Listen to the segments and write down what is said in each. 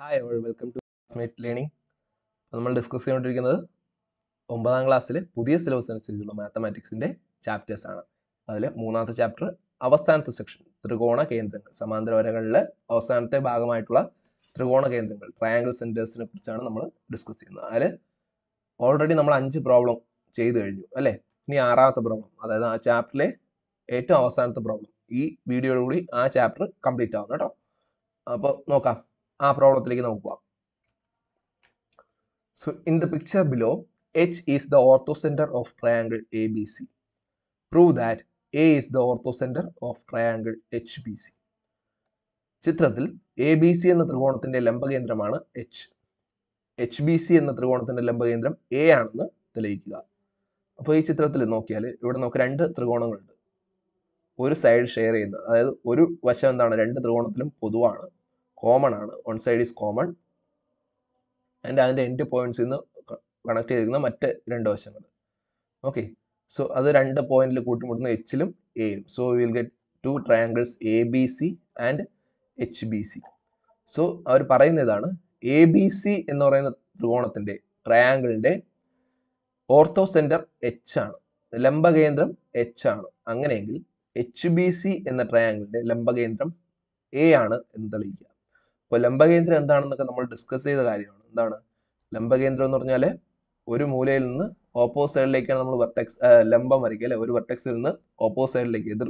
Hi all welcome to Smate learning നമ്മൾ discuss ചെയ്തുകൊണ്ടിരിക്കുന്നത് ഒമ്പതാം ക്ലാസ്സിൽ പുതിയ സിലബസ് അനുസരിച്ചുള്ള മാത്തമാറ്റിക്സിൻ്റെ ചാപ്റ്റേഴ്സ് ആണ് അതിൽ മൂന്നാമത്തെ ചാപ്റ്റർ അവസാനത്തെ സെക്ഷൻ ത്രികോണ കേന്ദ്രങ്ങൾ സമാന്തര വരകളിലെ അവസാനത്തെ ഭാഗമായിട്ടുള്ള ത്രികോണ കേന്ദ്രങ്ങൾ ട്രയാങ്കിൾ സെൻറ്റേഴ്സിനെ കുറിച്ചാണ് നമ്മൾ ഡിസ്കസ് ചെയ്യുന്നത് അതിൽ ഓൾറെഡി നമ്മൾ അഞ്ച് പ്രോബ്ലം ചെയ്തു കഴിഞ്ഞു അല്ലേ ഇനി ആറാമത്തെ പ്രോബ്ലം അതായത് ആ ചാപ്റ്ററിലെ ഏറ്റവും അവസാനത്തെ പ്രോബ്ലം ഈ വീഡിയോയോടുകൂടി ആ ചാപ്റ്റർ കംപ്ലീറ്റ് ആവുന്നു കേട്ടോ അപ്പോൾ നോക്കാം ആ പ്രോബ്ലത്തിലേക്ക് നമുക്ക് പോവാം so in the picture below H is the orthocentre of triangle A B C prove that A is the orthocentre of triangle H B C ചിത്രത്തിൽ എ ബി സി എന്ന ത്രികോണത്തിന്റെ ലംബകേന്ദ്രമാണ് എച്ച് എച്ച് ബി സി എന്ന ത്രികോണത്തിന്റെ ലംബകേന്ദ്രം A ആണെന്ന് തെളിയിക്കുക അപ്പോൾ ഈ ചിത്രത്തിൽ നോക്കിയാൽ ഇവിടെ നമുക്ക് രണ്ട് ത്രികോണങ്ങളുണ്ട് ഒരു സൈഡ് ഷെയർ ചെയ്യുന്ന അതായത് ഒരു വശം എന്താണ് രണ്ട് ത്രികോണത്തിലും പൊതുവാണ് കോമൺ ആണ് one side is common and അതിൻ്റെ എൻഡ് പോയിന്റ്സ് ഇന്ന് കണക്ട് ചെയ്തിരിക്കുന്ന മറ്റ് രണ്ട് വശങ്ങൾ ഓക്കെ സോ അത് രണ്ട് പോയിന്റിൽ കൂട്ടിമുട്ടുന്ന എച്ചിലും എയും so will get two triangles A B C and H B C so അവർ പറയുന്ന ഇതാണ് എ ബി സി എന്ന് പറയുന്ന ത്രികോണത്തിൻ്റെ ട്രയാങ്കിളിൻ്റെ ഓർത്തോ സെൻറ്റർ എച്ച് ആണ് ലംബകേന്ദ്രം എച്ച് ആണ് അങ്ങനെയെങ്കിൽ എച്ച് ബി സി എന്ന ട്രയാങ്കിളിൻ്റെ ലംബകേന്ദ്രം എ ആണ് എന്ന് തെളിയിക്കുക അപ്പൊ ലംബകേന്ദ്രം എന്താണെന്നൊക്കെ നമ്മൾ ഡിസ്കസ് ചെയ്ത കാര്യമാണ് എന്താണ് ലംബകേന്ദ്രം എന്ന് പറഞ്ഞാൽ ഒരു മൂലയിൽ നിന്ന് ഓപ്പോസ് സൈഡിലേക്കാണ് നമ്മൾ വെർട്ടെക്സ് ലംബം വരയ്ക്കുക അല്ലെ ഒരു വെർട്ടെക്സിൽ നിന്ന് ഓപ്പോസ് സൈഡിലേക്ക് എതിർ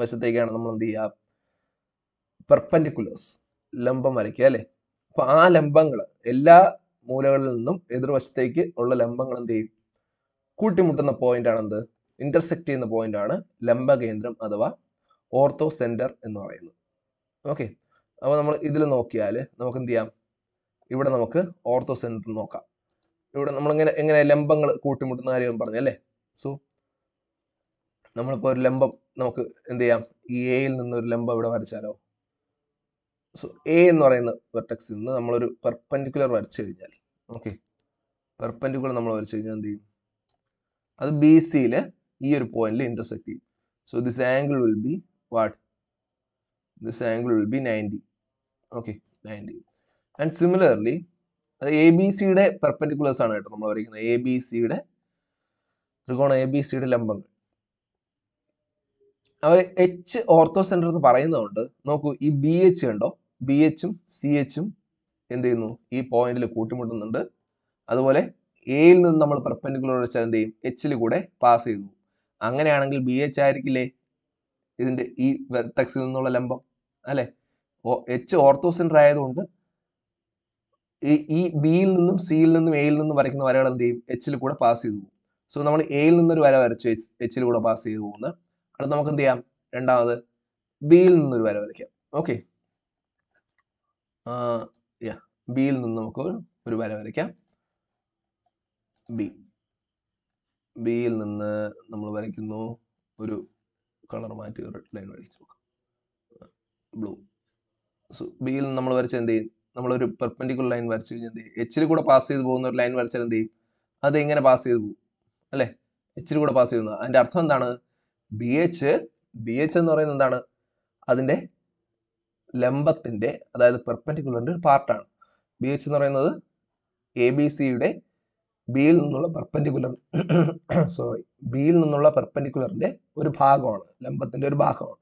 വശത്തേക്കാണ് നമ്മൾ എന്ത് ചെയ്യുക പെർപ്പൻഡിക്കുലേഴ്സ് ലംബം വരയ്ക്കുക അല്ലേ അപ്പോൾ ആ ലംബങ്ങൾ എല്ലാ മൂലകളിൽ നിന്നും എതിർവശത്തേക്ക് ഉള്ള ലംബങ്ങൾ എന്ത് ചെയ്യും കൂട്ടിമുട്ടുന്ന പോയിന്റ് ആണ് എന്ത് ഇന്റർസെക്ട് ചെയ്യുന്ന പോയിന്റ് ആണ് ലംബകേന്ദ്രം അഥവാ ഓർത്തോ സെന്റർ എന്ന് പറയുന്നത് ഓക്കെ അപ്പോൾ നമ്മൾ ഇതിൽ നോക്കിയാൽ നമുക്ക് എന്ത് ചെയ്യാം ഇവിടെ നമുക്ക് ഓർത്തോ സെൻറ്റർ നോക്കാം ഇവിടെ നമ്മളിങ്ങനെ എങ്ങനെ ലംബങ്ങൾ കൂട്ടിമുട്ടുന്ന കാര്യം പറഞ്ഞു അല്ലേ സോ നമ്മളിപ്പോൾ ഒരു ലംബം നമുക്ക് എന്ത് ചെയ്യാം ഈ എയിൽ നിന്ന് ഒരു ലംബം ഇവിടെ വരച്ചാലോ സോ എ എന്ന് പറയുന്ന വെർട്ടക്സിൽ നിന്ന് നമ്മളൊരു പെർപ്പൻഡിക്കുലർ വരച്ചു കഴിഞ്ഞാൽ ഓക്കെ പെർപ്പൻഡിക്കുലർ നമ്മൾ വരച്ചു കഴിഞ്ഞാൽ എന്ത് ചെയ്യും അത് ബി സിയിലെ ഈ ഒരു പോയിന്റിൽ ഇന്റർസെക്ട് ചെയ്യും so this angle will be what this angle will be ninety okay ninety and similarly അത് എ ബി സിയുടെ പെർപ്പൻഡിക്കുലേഴ്സ് ആണ് കേട്ടോ നമ്മൾ വരയ്ക്കുന്നത് എ ബി സിയുടെ ത്രികോണം എ ബി സിയുടെ ലംബങ്ങൾ അവർ എച്ച് ഓർത്തോ സെന്റർ എന്ന് പറയുന്നതുകൊണ്ട് നോക്കൂ ഈ ബി എച്ച് കണ്ടോ ബി എച്ചും സി എച്ചും എന്ത് ചെയ്യുന്നു ഈ പോയിന്റിൽ കൂട്ടിമുട്ടുന്നുണ്ട് അതുപോലെ എയിൽ നിന്ന് നമ്മൾ പെർപ്പൻഡിക്കുലർ വെച്ചാൽ എന്ത് ചെയ്യും എച്ചിൽ കൂടെ പാസ് ചെയ്തു അങ്ങനെയാണെങ്കിൽ ബി എച്ച് ആയിരിക്കില്ലേ ഇതിന്റെ ഈ വെർട്ടക്സിൽ നിന്നുള്ള ലംബം അല്ലേ എച്ച് ഓർത്തോസെൻറ്റർ ആയതുകൊണ്ട് ഈ ബിയിൽ നിന്നും സിയിൽ നിന്നും എയിൽ നിന്നും വരയ്ക്കുന്ന വരകൾ എന്ത് ചെയ്യും എച്ചിൽ കൂടെ പാസ് ചെയ്തു പോകും സോ നമ്മൾ എയിൽ നിന്നൊരു വര വരച്ചു എച്ചിൽ കൂടെ പാസ് ചെയ്തു പോകുന്നു അടുത്ത നമുക്ക് എന്ത് ചെയ്യാം രണ്ടാമത് ബിയിൽ നിന്നൊരു വര വരയ്ക്കാം ഓക്കെ ബിയിൽ നിന്ന് നമുക്ക് ഒരു വര വരയ്ക്കാം ബി ബിയിൽ നിന്ന് നമ്മൾ വരയ്ക്കുന്നു ഒരു കളർ മാറ്റി ഒരു ലൈൻ വരച്ചു നോക്കാം ബ്ലൂ ബിയിൽ നമ്മൾ വരച്ച എന്ത് ചെയ്യും നമ്മളൊരു പെർപെൻഡിക്കുലർ ലൈൻ വരച്ച് കഴിഞ്ഞാൽ എന്ത് ചെയ്യും എച്ചിൽ കൂടെ പാസ് ചെയ്ത് പോകുന്ന ഒരു ലൈൻ വരച്ചാൽ എന്ത് ചെയ്യും അത് എങ്ങനെ പാസ് ചെയ്ത് പോകും അല്ലേ എച്ചിൽ കൂടെ പാസ് ചെയ്യുന്നത് അതിൻ്റെ അർത്ഥം എന്താണ് ബി എച്ച് ബി എച്ച് എന്ന് പറയുന്നത് എന്താണ് അതിൻ്റെ ലംബത്തിൻ്റെ അതായത് പെർപ്പൻഡിക്കുലറിൻ്റെ ഒരു പാർട്ടാണ് ബി എച്ച് എന്ന് പറയുന്നത് എ ബി സിയുടെ ബിയിൽ നിന്നുള്ള പെർപ്പൻഡിക്കുലർ സോറി ബിയിൽ നിന്നുള്ള പെർപ്പൻഡിക്കുലറിൻ്റെ ഒരു ഭാഗമാണ് ലംബത്തിൻ്റെ ഒരു ഭാഗമാണ്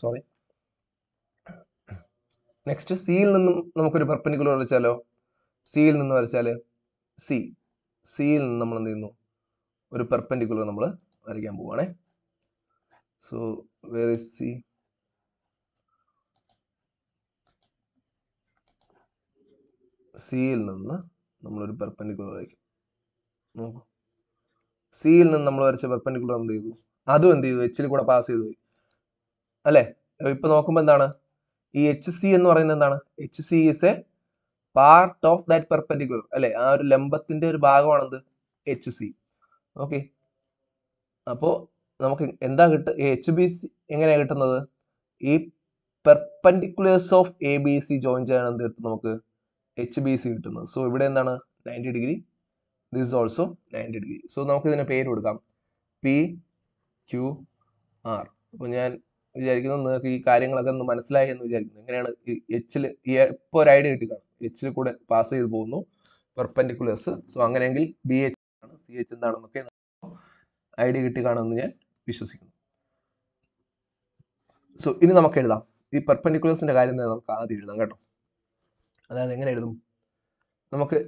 സോറി നെക്സ്റ്റ് സിയിൽ നിന്നും നമുക്കൊരു പെർപ്പെൻഡിക്കുലർ വരച്ചാലോ സിയിൽ നിന്ന് വരച്ചാൽ സി സിയിൽ നിന്ന് നമ്മൾ എന്ത് ചെയ്യുന്നു ഒരു പെർപ്പെൻഡിക്കുലർ നമ്മൾ വരയ്ക്കാൻ പോവുകയാണേ സോ വേർ ഇസ് സി സിയിൽ നിന്ന് നമ്മളൊരു പെർപ്പെൻഡിക്കുലർ വരയ്ക്കും നോക്കൂ സിയിൽ നിന്ന് നമ്മൾ വരച്ച പെർപ്പെൻഡിക്കുലർ എന്ത് ചെയ്തു അതും എന്ത് ചെയ്തു എച്ചിൽ കൂടെ പാസ് ചെയ്തു പോയി അല്ലേ ഇപ്പൊ നോക്കുമ്പോൾ എന്താണ് ഈ എച്ച് സി എന്ന് പറയുന്നത് എന്താണ് H C is a part of that perpendicular അല്ലെ ആ ഒരു ലംബത്തിന്റെ ഒരു ഭാഗമാണെന്ത് എച്ച് സി ഓക്കെ അപ്പോ നമുക്ക് എന്താ കിട്ട എച്ച് ബി സി എങ്ങനെയാണ് കിട്ടുന്നത് ഈ perpendiculars of A B C join ചെയ്യാൻ എന്ത് കിട്ടും നമുക്ക് എച്ച് ബി സി കിട്ടുന്നത് സോ ഇവിടെ എന്താണ് ninety degree this also ninety degree so നമുക്ക് ഇതിന് പേര് കൊടുക്കാം പി ക്യു ആർ അപ്പോൾ ഞാൻ വിചാരിക്കുന്നു നിങ്ങൾക്ക് ഈ കാര്യങ്ങളൊക്കെ ഒന്ന് മനസ്സിലായി എന്ന് വിചാരിക്കുന്നു എങ്ങനെയാണ് എച്ചിൽ ഇപ്പോൾ ഒരു ഐഡിയ കിട്ടി കാണും എച്ചിൽ കൂടെ പാസ് ചെയ്ത് പോകുന്നു പെർപ്പൻഡിക്കുലേഴ്സ് സോ അങ്ങനെയെങ്കിൽ ബി എച്ച് ആണ് സി എച്ച് എന്താണെന്നൊക്കെ ഐഡിയ കിട്ടി കാണുമെന്ന് ഞാൻ വിശ്വസിക്കുന്നു സോ ഇനി നമുക്ക് എഴുതാം ഈ പെർപ്പൻഡിക്കുലേഴ്സിൻ്റെ കാര്യം തന്നെ നമുക്ക് ആദ്യം എഴുതാം കേട്ടോ അതായത് എങ്ങനെ എഴുതും നമുക്ക്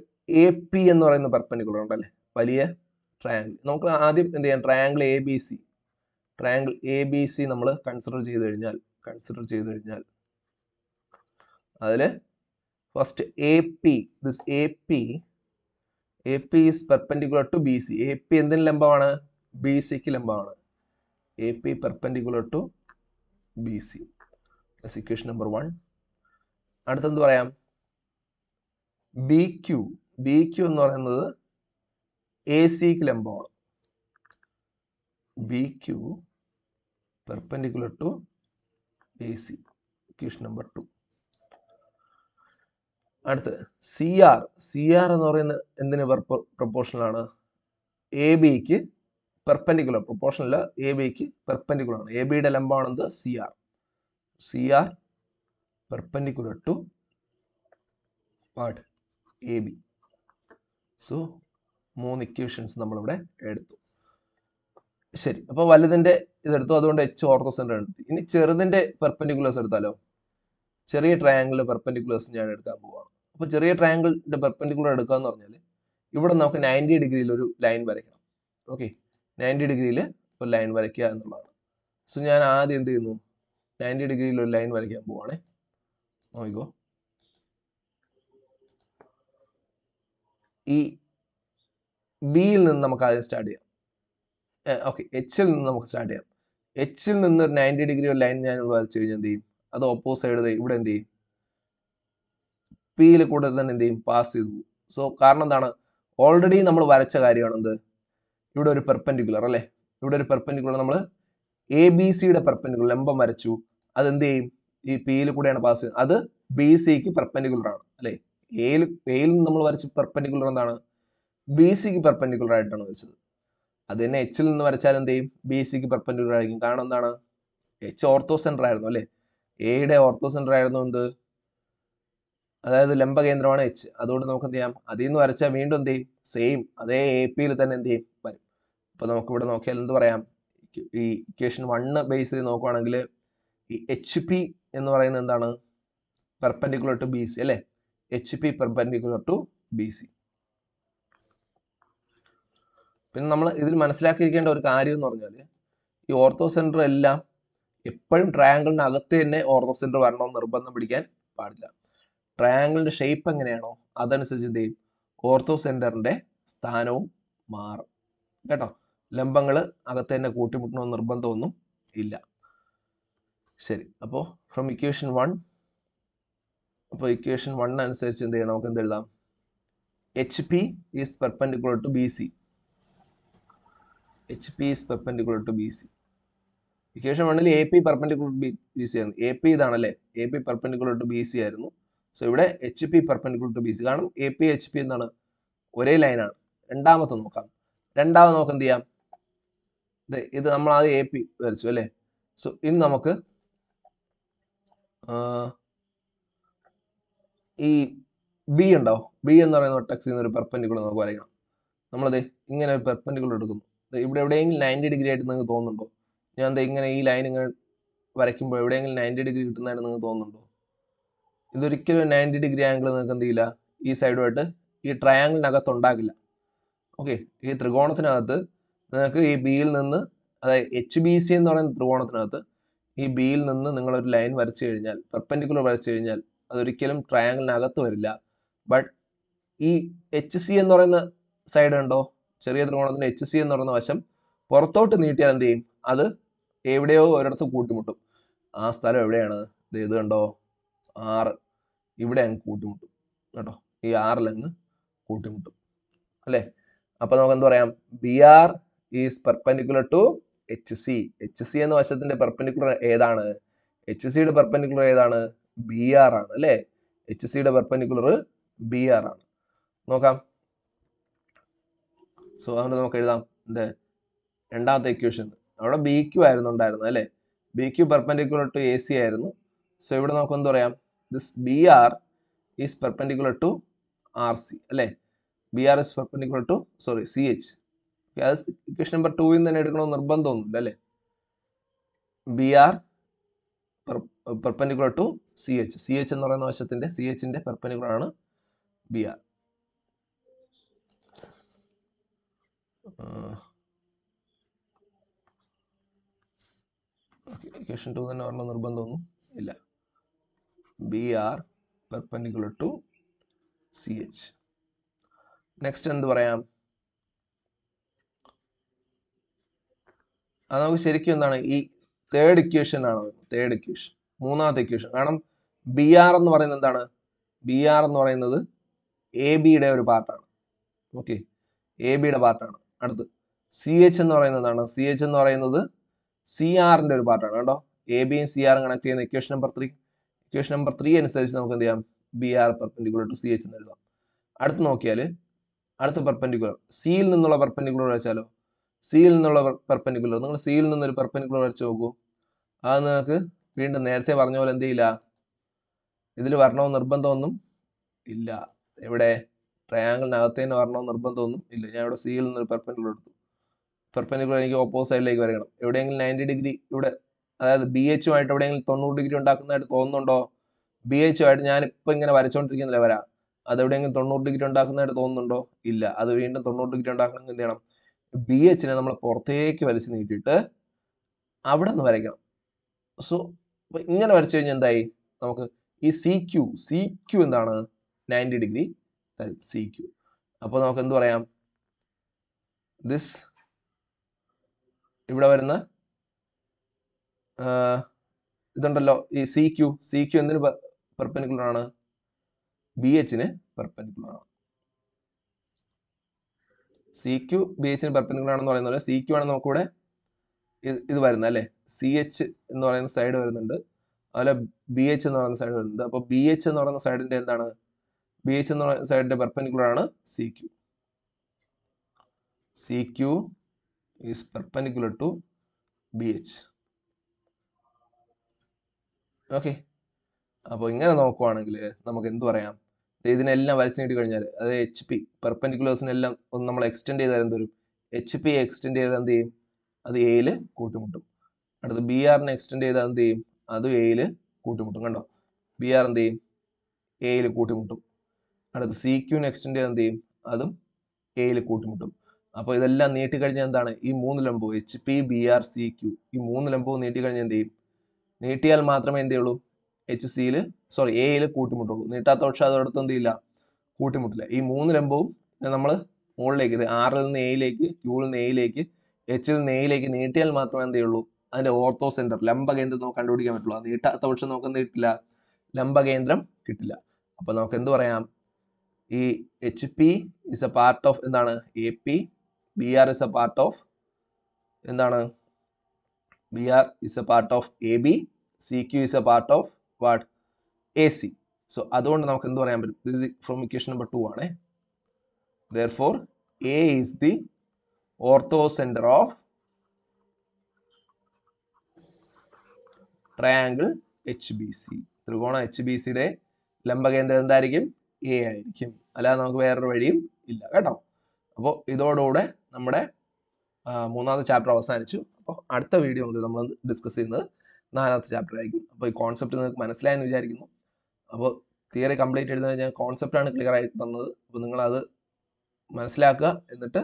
എ പി എന്ന് പറയുന്ന പെർപ്പൻഡിക്കുലർ ഉണ്ടല്ലേ വലിയ ട്രയാങ്കിൾ നമുക്ക് ആദ്യം എന്ത് ചെയ്യാം triangle A B C triangle A B C നമ്മൾ കൺസിഡർ ചെയ്ത് കഴിഞ്ഞാൽ കൺസിഡർ ചെയ്ത് കഴിഞ്ഞാൽ അതിൽ first A P this A P A P is perpendicular to B C A P എന്തിന് ലംബമാണ് ബി സിക്ക് ലംബമാണ് A P perpendicular to B C equation number one അടുത്തെന്ത് പറയാം ബി ക്യു ബി ക്യു എന്ന് പറയുന്നത് എ സിക്ക് ലംബമാണ് B Q perpendicular to AC. Equation number 2. അടുത്ത് സി ആർ സി ആർ എന്ന് പറയുന്ന എന്തിന് പ്രൊപ്പോർഷനിലാണ് എ ബിക്ക് പെർപ്പൻഡിക്കുലർ പ്രൊപ്പോർഷനിൽ എ ബിക്ക് പെർപ്പൻഡിക്കുലർ ആണ് എ ബിയുടെ ലംബമാണെന്ത് C R C R perpendicular to what A B so മൂന്ന് ഇക്വേഷൻസ് നമ്മളിവിടെ എടുത്തു ശരി അപ്പോൾ വലുതിന്റെ ഇതെടുത്തു അതുകൊണ്ട് എച്ച് ഓർത്തോ ഉണ്ട് ഇനി ചെറുതിന്റെ പെർപ്പൻഡിക്കുലേഴ്സ് എടുത്താലോ ചെറിയ ട്രയാങ്കിളിൻ്റെ പെർപ്പൻഡിക്കുലേഴ്സ് ഞാൻ എടുക്കാൻ പോവാണ് അപ്പോൾ ചെറിയ ട്രയാംഗിളിന്റെ പെർപ്പൻഡിക്കുലർ എടുക്കാന്ന് എന്ന് പറഞ്ഞാൽ ഇവിടെ നമുക്ക് നയൻറ്റി ഡിഗ്രിയിൽ ഒരു ലൈൻ വരയ്ക്കണം ഓക്കെ നയൻറ്റി ഡിഗ്രിയിൽ ഒരു ലൈൻ വരയ്ക്കുക എന്നുള്ളതാണ് സോ ഞാൻ ആദ്യം എന്ത് ചെയ്യുന്നു നയൻറ്റി ഡിഗ്രിയിൽ ഒരു ലൈൻ വരയ്ക്കാൻ പോവാണേ നോക്കിക്കോ ഈ ബിയിൽ നിന്ന് നമുക്ക് ആദ്യം സ്റ്റാർട്ട് ചെയ്യാം ഓക്കെ എച്ചിൽ നിന്ന് നമുക്ക് സ്റ്റാർട്ട് ചെയ്യാം എച്ചിൽ നിന്ന് ഒരു നയൻറ്റി ഡിഗ്രി ഒരു ലൈൻ ഞാൻ വരച്ചു കഴിഞ്ഞാൽ എന്ത് ചെയ്യും അത് ഓപ്പോസ് സൈഡ് ഇവിടെ എന്ത് ചെയ്യും പിയിൽ കൂടെ തന്നെ എന്ത് ചെയ്യും പാസ് ചെയ്തു സോ കാരണം എന്താണ് ഓൾറെഡി നമ്മൾ വരച്ച കാര്യമാണ് എന്ത് ഇവിടെ ഒരു പെർപ്പൻഡിക്കുലർ അല്ലേ ഇവിടെ ഒരു പെർപ്പൻഡിക്കുലർ നമ്മൾ എ ബി സിയുടെ പെർപ്പൻഡിക്കുലർ ലംബം വരച്ചു അത് എന്ത് ചെയ്യും ഈ പിയിൽ കൂടെയാണ് പാസ് ചെയ്യുന്നത് അത് ബി സിക്ക് പെർപ്പൻഡിക്കുലർ ആണ് അല്ലേ എയിൽ എയിൽ നിന്ന് നമ്മൾ വരച്ച പെർപ്പൻഡിക്കുലർ എന്താണ് ബി സിക്ക് പെർപ്പൻഡിക്കുലർ ആയിട്ടാണ് വരച്ചത് അത് തന്നെ എച്ചിൽ നിന്ന് വരച്ചാൽ എന്ത് ചെയ്യും ബി സിക്ക് പെർപ്പൻഡിക്കുലർ ആയിരിക്കും കാരണം എന്താണ് എച്ച് ഓർത്തോ സെന്റർ ആയിരുന്നു അല്ലേ എയുടെ ഓർത്തോ സെന്റർ ആയിരുന്നു എന്ത് അതായത് ലംബ കേന്ദ്രമാണ് എച്ച് അതുകൊണ്ട് നമുക്ക് എന്ത് ചെയ്യാം അതിൽ നിന്ന് വരച്ചാൽ വീണ്ടും എന്ത് ചെയ്യും സെയിം അതേ എ പിയിൽ തന്നെ എന്ത് ചെയ്യും വരും അപ്പോൾ നമുക്ക് ഇവിടെ നോക്കിയാൽ എന്ത് പറയാം ഈ ഇക്വേഷൻ വണ്ണ് ബേസ് ചെയ്ത് നോക്കുവാണെങ്കിൽ ഈ എച്ച് പി എന്ന് പറയുന്നത് എന്താണ് പെർപ്പൻഡിക്കുലർ ടു ബി സി അല്ലേ H P perpendicular to B C പിന്നെ നമ്മൾ ഇതിൽ മനസ്സിലാക്കിയിരിക്കേണ്ട ഒരു കാര്യം എന്ന് പറഞ്ഞാൽ ഈ ഓർത്തോ സെൻറ്റർ എല്ലാം എപ്പോഴും ട്രയാങ്കിളിന് അകത്ത് തന്നെ ഓർത്തോ സെൻറ്റർ വരണമെന്ന് നിർബന്ധം പിടിക്കാൻ പാടില്ല ട്രയാങ്കിളിൻ്റെ ഷേപ്പ് എങ്ങനെയാണോ അതനുസരിച്ച് എന്ത് ചെയ്യും ഓർത്തോ സെൻറ്ററിൻ്റെ സ്ഥാനവും മാറും കേട്ടോ ലംബങ്ങൾ അകത്ത് തന്നെ കൂട്ടിമുട്ടണമെന്ന് നിർബന്ധമൊന്നും ഇല്ല ശരി അപ്പോൾ ഫ്രം ഇക്വേഷൻ വൺ അപ്പോൾ ഇക്വേഷൻ വൺ അനുസരിച്ച് എന്ത് ചെയ്യണം നമുക്ക് എന്ത് എഴുതാം H P is perpendicular to B C H P is perpendicular to B C equation വണ്ണിൽ A P perpendicular to B C ആയിരുന്നു എ പി ഇതാണല്ലേ A P perpendicular to B C ആയിരുന്നു സോ ഇവിടെ H P perpendicular to B C കാരണം A P H P എന്നാണ് ഒരേ ലൈനാണ് രണ്ടാമത്തെ നോക്കാം രണ്ടാമത് നോക്ക് എന്ത് ചെയ്യാം ഇത് ഇത് നമ്മൾ ആദ്യം എ പി വരച്ചു അല്ലേ സോ ഇനി നമുക്ക് ഈ ബി ഉണ്ടാവും ബി എന്ന് പറയുന്ന ഒട്ടക്സിൽ ഒരു പെർപ്പൻഡിക്കുലർ നമുക്ക് വരയ്ക്കണം നമ്മളത് ഇങ്ങനെ ഒരു പെർപ്പൻഡിക്കുലർ എടുക്കുന്നു ഇവിടെ എവിടെയെങ്കിലും നയൻറ്റി ഡിഗ്രി ആയിട്ട് നിങ്ങൾക്ക് തോന്നുന്നുണ്ടോ ഞാൻ ദേ ഇങ്ങനെ ഈ ലൈൻ ഇങ്ങനെ വരയ്ക്കുമ്പോൾ എവിടെയെങ്കിലും നയൻറ്റി ഡിഗ്രി കിട്ടുന്നതായിട്ട് നിങ്ങൾക്ക് തോന്നുന്നുണ്ടോ ഇതൊരിക്കലും നയൻറ്റി ഡിഗ്രി ആംഗിൾ നിങ്ങൾക്ക് എന്ത് ചെയ്യില്ല ഈ സൈഡുമായിട്ട് ഈ ട്രയാങ്കിളിനകത്ത് ഉണ്ടാകില്ല ഓക്കെ ഈ ത്രികോണത്തിനകത്ത് നിങ്ങൾക്ക് ഈ ബിയിൽ നിന്ന് അതായത് എച്ച് ബി സി എന്ന് പറയുന്ന ത്രികോണത്തിനകത്ത് ഈ ബിയിൽ നിന്ന് നിങ്ങളൊരു ലൈൻ വരച്ചു കഴിഞ്ഞാൽ പെർപ്പൻഡിക്കുലർ വരച്ചു കഴിഞ്ഞാൽ അതൊരിക്കലും ട്രയാങ്കിളിനകത്ത് വരില്ല ബട്ട് ഈ എച്ച് സി എന്ന് പറയുന്ന സൈഡ് ഉണ്ടോ ചെറിയ ത്രികോണത്തിൻ്റെ എച്ച് സി എന്ന് പറയുന്ന വശം പുറത്തോട്ട് നീട്ടിയാൽ എന്ത് ചെയ്യും അത് എവിടെയോ ഒരിടത്ത് കൂട്ടിമുട്ടും ആ സ്ഥലം എവിടെയാണ് ഇത് കണ്ടോ ആറ് ഇവിടെ അങ്ങ് കൂട്ടിമുട്ടും കേട്ടോ ഈ ആറിൽ അങ്ങ് കൂട്ടിമുട്ടും അല്ലേ അപ്പൊ നമുക്ക് എന്ത് പറയാം B R is perpendicular to H C H C എന്ന വശത്തിന്റെ പെർപ്പൻഡിക്കുലർ ഏതാണ് എച്ച് സിയുടെ പെർപ്പൻഡിക്കുലർ ഏതാണ് ബി ആർ ആണ് അല്ലേ എച്ച് സിയുടെ പെർപ്പൻഡിക്കുലർ ബി ആർ ആണ് നോക്കാം സോ അതുകൊണ്ട് നമുക്ക് എഴുതാം എന്ത് രണ്ടാമത്തെ ഇക്വേഷൻ അവിടെ ബി ക്യു ആയിരുന്നു ഉണ്ടായിരുന്നത് അല്ലേ B Q perpendicular to A C ആയിരുന്നു സോ ഇവിടെ നമുക്ക് എന്ത് പറയാം this B R is perpendicular to R C അല്ലേ B R is perpendicular to sorry C H അത് ഇക്വേഷൻ നമ്പർ ടൂവിൽ നിന്ന് തന്നെ എടുക്കണമെന്ന് നിർബന്ധമൊന്നുമില്ല അല്ലേ B R perpendicular to C H C H എന്ന് പറയുന്ന വശത്തിൻ്റെ സി എച്ചിൻ്റെ പെർപെൻഡിക്കുലർ ആണ് ബി ആർ ഇക്വേഷൻ ടു തന്നെ പറഞ്ഞ നിർബന്ധമൊന്നും ഇല്ല B R perpendicular to C H next എന്ത് പറയാം അത് നമുക്ക് ശരിക്കും എന്താണ് ഈ തേർഡ് ഇക്വേഷൻ ആണ് തേർഡ് ഇക്വേഷൻ മൂന്നാമത്തെ ഇക്വേഷൻ കാരണം ബി ആർ എന്ന് പറയുന്നത് എന്താണ് ബി ആർ എന്ന് പറയുന്നത് എ ബിയുടെ ഒരു പാർട്ടാണ് ഓക്കെ എ ബിയുടെ പാർട്ടാണ് അടുത്ത് സി എച്ച് എന്ന് പറയുന്നതാണ് സി എച്ച് എന്ന് പറയുന്നത് സി ആറിന്റെ ഒരു പാർട്ടാണ് കേട്ടോ എ ബിയും സി ആറും കണക്ട് ചെയ്യുന്ന equation number three equation number three അനുസരിച്ച് നമുക്ക് എന്ത് ചെയ്യാം B R perpendicular to C H എന്ന് എഴുതാം അടുത്ത് നോക്കിയാൽ അടുത്ത പെർപെൻഡിക്കുലർ സിയിൽ നിന്നുള്ള പെർപെൻഡിക്കുലർ വരച്ചാലോ സിയിൽ നിന്നുള്ള പെർപെൻഡിക്കുലർ നിങ്ങൾ സിയിൽ നിന്നൊരു പെർപെൻഡിക്കുലർ വരച്ച് നോക്കൂ അത് നിങ്ങൾക്ക് വീണ്ടും നേരത്തെ പറഞ്ഞ പോലെ എന്ത് ചെയ്യില്ല ഇതിൽ വരണമോ നിർബന്ധമൊന്നും ഇല്ല എവിടെ ട്രയാങ്കിളിനകത്ത് തന്നെ വരണമെന്ന് നിർബന്ധമൊന്നും ഇല്ല ഞാൻ ഇവിടെ സിയിൽ നിന്ന് പെർപ്പൻഡിക്കുലർ എടുത്തു പെർപ്പൻഡിക്കുലർ എനിക്ക് ഓപ്പോസ് സൈഡിലേക്ക് വരയണം എവിടെയെങ്കിലും നയൻറ്റി ഡിഗ്രി ഇവിടെ അതായത് ബി ആയിട്ട് എവിടെയെങ്കിലും തൊണ്ണൂറ് ഡിഗ്രി ഉണ്ടാക്കുന്നതായിട്ട് തോന്നുന്നുണ്ടോ ബി ഞാൻ ഇപ്പം ഇങ്ങനെ വരച്ചുകൊണ്ടിരിക്കുന്നില്ല വരാം എവിടെയെങ്കിലും തൊണ്ണൂറ് ഡിഗ്രി ഉണ്ടാക്കുന്നതായിട്ട് തോന്നുന്നുണ്ടോ ഇല്ല അത് വീണ്ടും തൊണ്ണൂറ് ഡിഗ്രി ഉണ്ടാക്കണമെങ്കിൽ എന്ത് ചെയ്യണം ബി എച്ചിനെ നമ്മൾ പുറത്തേക്ക് വലിച്ചു നീട്ടിയിട്ട് അവിടെ നിന്ന് വരയ്ക്കണം സോ ഇങ്ങനെ വരച്ചു കഴിഞ്ഞാൽ എന്തായി നമുക്ക് ഈ സി ക്യു സി ക്യു എന്താണ് നയൻറ്റി ഡിഗ്രി സി ക്യു അപ്പോൾ നമുക്ക് എന്ത് പറയാം ദിസ് ഇവിടെ വരുന്ന ഇതുണ്ടല്ലോ ഈ സി ക്യു സി ക്യു എന്തിന് പെർപ്പനിക്കുലർ ആണ് ബി എച്ചിന് പെർപ്പനിക്കുലർ ആണ് സി ക്യു ബി എച്ചിന് പെർപ്പനിക്കുലർ ആണെന്ന് പറയുന്നത് സി ക്യു ആണ് നമുക്കിവിടെ ഇത് വരുന്ന അല്ലേ സി എച്ച് എന്ന് പറയുന്ന സൈഡ് വരുന്നുണ്ട് അതുപോലെ ബി എച്ച് എന്ന് പറയുന്ന സൈഡ് വരുന്നുണ്ട് അപ്പോൾ ബി എച്ച് എന്ന് പറയുന്ന സൈഡിന്റെ എന്താണ് ബി എച്ച് എന്ന സൈഡിന്റെ പെർപ്പൻഡിക്കുലർ ആണ് C Q C Q is perpendicular to B H okay അപ്പോൾ ഇങ്ങനെ നോക്കുവാണെങ്കിൽ നമുക്ക് എന്ത് പറയാം ഇതിനെല്ലാം വലിച്ചു നീട്ടി കഴിഞ്ഞാൽ അതായത് എച്ച് പി പെർപ്പൻഡിക്കുലേഴ്സിനെല്ലാം ഒന്ന് നമ്മൾ എക്സ്റ്റെൻഡ് ചെയ്താൽ എന്ത് വരും എച്ച് പി എക്സ്റ്റെൻഡ് ചെയ്താൽ എന്ത് ചെയ്യും അത് എയിൽ കൂട്ടിമുട്ടും അടുത്ത് ബി ആറിനെ എക്സ്റ്റെൻഡ് ചെയ്താൽ എന്ത് ചെയ്യും അതും എയിൽ കൂട്ടിമുട്ടും കണ്ടോ ബി ആർ എന്ത് ചെയ്യും എയിൽ കൂട്ടിമുട്ടും അടുത്ത് സി ക്യു നെക്സ്റ്റിൻ്റെ എന്ത് ചെയ്യും അതും എയിൽ കൂട്ടിമുട്ടും അപ്പോൾ ഇതെല്ലാം നീട്ടിക്കഴിഞ്ഞാൽ എന്താണ് ഈ മൂന്ന് ലംബോ H P B R C Q ഈ മൂന്ന് ലംബോ നീട്ടിക്കഴിഞ്ഞാൽ എന്ത് ചെയ്യും നീട്ടിയാൽ മാത്രമേ എന്ത് ചെയ്യുള്ളൂ എച്ച് സിയിൽ സോറി എയിൽ കൂട്ടിമുട്ടുള്ളൂ നീട്ടാത്ത പക്ഷം അതോടൊപ്പം എന്ത് ചെയ്യില്ല കൂട്ടിമുട്ടില്ല ഈ മൂന്ന് ലംബവും നമ്മൾ മുകളിലേക്ക് ഇത് ആറിൽ നിന്ന് എയിലേക്ക് ക്യൂവിൽ നിന്ന് എയിലേക്ക് എച്ചിൽ നിന്ന് എയിലേക്ക് നീട്ടിയാൽ മാത്രമേ എന്ത് ചെയ്യുള്ളൂ അതിൻ്റെ ഓർത്തോ സെൻറ്റർ ലംബകേന്ദ്രം നമുക്ക് കണ്ടുപിടിക്കാൻ പറ്റുള്ളൂ നീട്ടാത്ത പക്ഷം നമുക്ക് എന്ത് കിട്ടില്ല ലംബകേന്ദ്രം കിട്ടില്ല അപ്പോൾ നമുക്ക് എന്ത് പറയാം ഈ H P is a part of എന്താണ് A P B R is a part of എന്താണ് B R is a part of A B C Q is a part of what A C so അതുകൊണ്ട് നമുക്ക് എന്ത് പറയാൻ പറ്റും this from equation number two ആണ് therefore A is the orthocentre of triangle H B C ത്രികോണ H B സിയുടെ ലംബകേന്ദ്രം എന്തായിരിക്കും എ ആയിരിക്കും അല്ലാതെ നമുക്ക് വേറൊരു വഴിയും ഇല്ല കേട്ടോ അപ്പോൾ ഇതോടുകൂടെ നമ്മുടെ മൂന്നാമത്തെ ചാപ്റ്റർ അവസാനിച്ചു അപ്പോൾ അടുത്ത വീഡിയോ നമ്മൾ ഡിസ്കസ് ചെയ്യുന്നത് നാലാമത്തെ ചാപ്റ്റർ ആയിരിക്കും അപ്പോൾ ഈ കോൺസെപ്റ്റ് നിങ്ങൾക്ക് മനസ്സിലായെന്ന് വിചാരിക്കുന്നു അപ്പോൾ തിയറി കംപ്ലീറ്റ് എഴുതുന്നത് ഞാൻ കോൺസെപ്റ്റാണ് ക്ലിയർ ആയിട്ട് തന്നത് അപ്പോൾ നിങ്ങളത് മനസ്സിലാക്കുക എന്നിട്ട്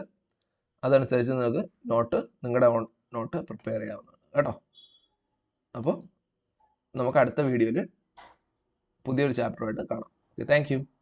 അതനുസരിച്ച് നിങ്ങൾക്ക് നോട്ട് നിങ്ങളുടെ നോട്ട് പ്രിപ്പയർ ചെയ്യാവുന്നതാണ് കേട്ടോ അപ്പോൾ നമുക്ക് അടുത്ത വീഡിയോയിൽ പുതിയൊരു ചാപ്റ്ററുമായിട്ട് കാണാം ഓക്കെ താങ്ക്